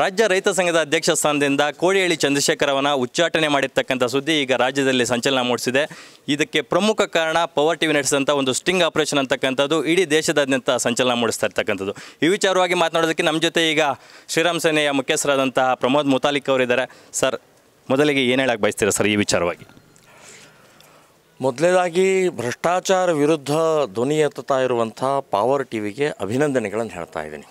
ರಾಜ್ಯ ರೈತ ಸಂಘದ ಅಧ್ಯಕ್ಷ ಸ್ಥಾನದಿಂದ ಕೋಡಿಹಳ್ಳಿ ಚಂದ್ರಶೇಖರ್ ಅವನ ಉಚ್ಚಾಟನೆ ಮಾಡಿರ್ತಕ್ಕಂಥ ಸುದ್ದಿ ಈಗ ರಾಜ್ಯದಲ್ಲಿ ಸಂಚಲನ ಮೂಡಿಸಿದೆ ಇದಕ್ಕೆ ಪ್ರಮುಖ ಕಾರಣ ಪವರ್ ಟಿವಿ ನಡೆಸಿದಂಥ ಒಂದು ಸ್ಟಿಂಗ್ ಆಪರೇಷನ್ ಅಂತಕ್ಕಂಥದ್ದು ಇಡೀ ದೇಶದಾದ್ಯಂತ ಸಂಚಲನ ಮೂಡಿಸ್ತಾ ಇರ್ತಕ್ಕಂಥದ್ದು ಈ ವಿಚಾರವಾಗಿ ಮಾತನಾಡೋದಕ್ಕೆ ನಮ್ಮ ಜೊತೆ ಈಗ ಶ್ರೀರಾಮ್ ಸೇನೆಯ ಮುಖ್ಯಸ್ಥರಾದಂತಹ ಪ್ರಮೋದ್ ಮುತಾಲಿಕ್ ಅವರಿದ್ದಾರೆ ಸರ್ ಮೊದಲಿಗೆ ಏನು ಹೇಳಕ್ಕೆ ಬಯಸ್ತೀರಾ ಸರ್ ಈ ವಿಚಾರವಾಗಿ ಮೊದಲೇದಾಗಿ ಭ್ರಷ್ಟಾಚಾರ ವಿರುದ್ಧ ಧ್ವನಿ ಎತ್ತುತ್ತಾ ಇರುವಂಥ ಪವರ್ ಟಿವಿಗೆ ಅಭಿನಂದನೆಗಳನ್ನು ಹೇಳ್ತಾ ಇದ್ದೀನಿ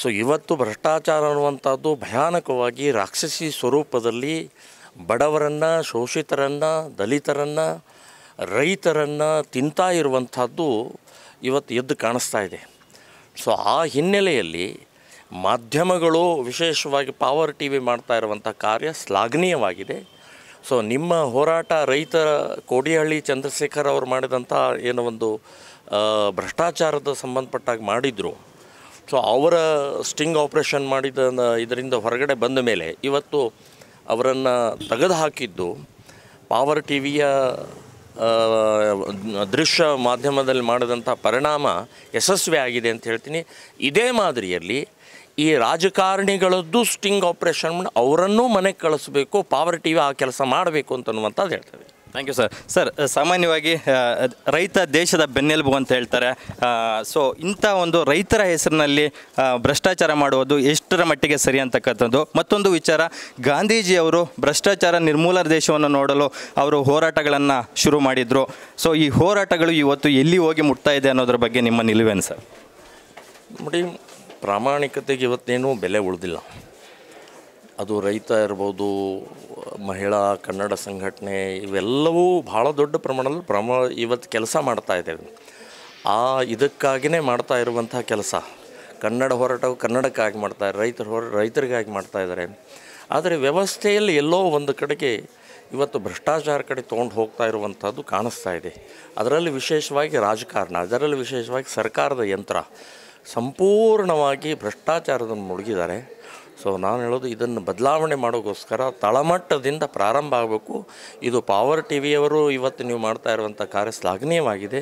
ಸೊ ಇವತ್ತು ಭ್ರಷ್ಟಾಚಾರ ಅನ್ನುವಂಥದ್ದು ಭಯಾನಕವಾಗಿ ರಾಕ್ಷಸಿ ಸ್ವರೂಪದಲ್ಲಿ ಬಡವರನ್ನು ಶೋಷಿತರನ್ನು ದಲಿತರನ್ನು ರೈತರನ್ನು ತಿಂತಾ ಇರುವಂಥದ್ದು ಇವತ್ತು ಎದ್ದು ಕಾಣಿಸ್ತಾ ಇದೆ ಸೊ ಆ ಹಿನ್ನೆಲೆಯಲ್ಲಿ ಮಾಧ್ಯಮಗಳು ವಿಶೇಷವಾಗಿ ಪಾವರ್ ಟಿ ವಿ ಮಾಡ್ತಾ ಇರುವಂಥ ಕಾರ್ಯ ಶ್ಲಾಘನೀಯವಾಗಿದೆ ಸೊ ನಿಮ್ಮ ಹೋರಾಟ ರೈತರ ಕೋಡಿಹಳ್ಳಿ ಚಂದ್ರಶೇಖರ್ ಅವರು ಮಾಡಿದಂಥ ಏನೋ ಒಂದು ಭ್ರಷ್ಟಾಚಾರದ ಸಂಬಂಧಪಟ್ಟಾಗಿ ಮಾಡಿದರು ಸೊ ಅವರ ಸ್ಟಿಂಗ್ ಆಪರೇಷನ್ ಮಾಡಿದ ಇದರಿಂದ ಹೊರಗಡೆ ಬಂದ ಮೇಲೆ ಇವತ್ತು ಅವರನ್ನು ತೆಗೆದುಹಾಕಿದ್ದು ಹಾಕಿದ್ದು ಪಾವರ್ ಟಿ ವಿಯ ದೃಶ್ಯ ಮಾಧ್ಯಮದಲ್ಲಿ ಮಾಡಿದಂಥ ಪರಿಣಾಮ ಯಶಸ್ವಿ ಆಗಿದೆ ಅಂತ ಹೇಳ್ತೀನಿ ಇದೇ ಮಾದರಿಯಲ್ಲಿ ಈ ರಾಜಕಾರಣಿಗಳದ್ದು ಸ್ಟಿಂಗ್ ಆಪರೇಷನ್ ಮಾಡಿ ಅವರನ್ನೂ ಮನೆಗೆ ಕಳಿಸ್ಬೇಕು ಪಾವರ್ ಟಿ ವಿ ಆ ಕೆಲಸ ಮಾಡಬೇಕು ಅಂತನ್ನುವಂಥದ್ದು ಹೇಳ್ತದೆ ಥ್ಯಾಂಕ್ ಯು ಸರ್ ಸರ್ ಸಾಮಾನ್ಯವಾಗಿ ರೈತ ದೇಶದ ಬೆನ್ನೆಲುಬು ಅಂತ ಹೇಳ್ತಾರೆ ಸೊ ಇಂಥ ಒಂದು ರೈತರ ಹೆಸರಿನಲ್ಲಿ ಭ್ರಷ್ಟಾಚಾರ ಮಾಡುವುದು ಎಷ್ಟರ ಮಟ್ಟಿಗೆ ಸರಿ ಅಂತಕ್ಕಂಥದ್ದು ಮತ್ತೊಂದು ವಿಚಾರ ಗಾಂಧೀಜಿಯವರು ಭ್ರಷ್ಟಾಚಾರ ನಿರ್ಮೂಲ ದೇಶವನ್ನು ನೋಡಲು ಅವರು ಹೋರಾಟಗಳನ್ನು ಶುರು ಮಾಡಿದರು ಸೊ ಈ ಹೋರಾಟಗಳು ಇವತ್ತು ಎಲ್ಲಿ ಹೋಗಿ ಮುಟ್ತಾ ಇದೆ ಅನ್ನೋದ್ರ ಬಗ್ಗೆ ನಿಮ್ಮ ನಿಲುವೇನು ಸರ್ ನೋಡಿ ಪ್ರಾಮಾಣಿಕತೆಗೆ ಇವತ್ತೇನು ಬೆಲೆ ಉಳಿದಿಲ್ಲ ಅದು ರೈತ ಇರ್ಬೋದು ಮಹಿಳಾ ಕನ್ನಡ ಸಂಘಟನೆ ಇವೆಲ್ಲವೂ ಭಾಳ ದೊಡ್ಡ ಪ್ರಮಾಣದಲ್ಲಿ ಪ್ರಮ ಇವತ್ತು ಕೆಲಸ ಮಾಡ್ತಾ ಇದ್ದೇವೆ ಆ ಇದಕ್ಕಾಗಿಯೇ ಮಾಡ್ತಾ ಇರುವಂಥ ಕೆಲಸ ಕನ್ನಡ ಹೋರಾಟವು ಕನ್ನಡಕ್ಕಾಗಿ ಮಾಡ್ತಾ ರೈತರು ಹೋರ ರೈತರಿಗಾಗಿ ಮಾಡ್ತಾ ಇದ್ದಾರೆ ಆದರೆ ವ್ಯವಸ್ಥೆಯಲ್ಲಿ ಎಲ್ಲೋ ಒಂದು ಕಡೆಗೆ ಇವತ್ತು ಭ್ರಷ್ಟಾಚಾರ ಕಡೆ ತೊಗೊಂಡು ಹೋಗ್ತಾ ಇರುವಂಥದ್ದು ಕಾಣಿಸ್ತಾ ಇದೆ ಅದರಲ್ಲಿ ವಿಶೇಷವಾಗಿ ರಾಜಕಾರಣ ಅದರಲ್ಲಿ ವಿಶೇಷವಾಗಿ ಸರ್ಕಾರದ ಯಂತ್ರ ಸಂಪೂರ್ಣವಾಗಿ ಭ್ರಷ್ಟಾಚಾರದನ್ನು ಮುಳುಗಿದ್ದಾರೆ ಸೊ ನಾನು ಹೇಳೋದು ಇದನ್ನು ಬದಲಾವಣೆ ಮಾಡೋಕ್ಕೋಸ್ಕರ ತಳಮಟ್ಟದಿಂದ ಪ್ರಾರಂಭ ಆಗಬೇಕು ಇದು ಪಾವರ್ ಟಿ ವಿಯವರು ಇವತ್ತು ನೀವು ಮಾಡ್ತಾ ಇರುವಂಥ ಕಾರ್ಯ ಶ್ಲಾಘನೀಯವಾಗಿದೆ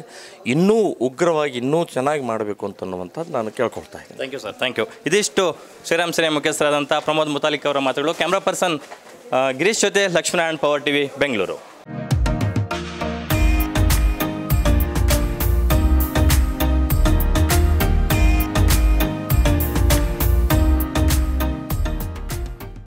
ಇನ್ನೂ ಉಗ್ರವಾಗಿ ಇನ್ನೂ ಚೆನ್ನಾಗಿ ಮಾಡಬೇಕು ಅಂತ ನಾನು ಕೇಳ್ಕೊಳ್ತಾ ಇದ್ದೀನಿ thank you sir thank you ಇದಿಷ್ಟು ಶ್ರೀರಾಮ್ ಸೇನೆ ಮುಖ್ಯಸ್ಥರಾದಂಥ ಪ್ರಮೋದ್ ಮುತಾಲಿಕ್ ಅವರ ಮಾತುಗಳು ಕ್ಯಾಮ್ರಾ ಪರ್ಸನ್ ಗಿರೀಶ್ ಜೊತೆ Lakshminarayan power T V Bengaluru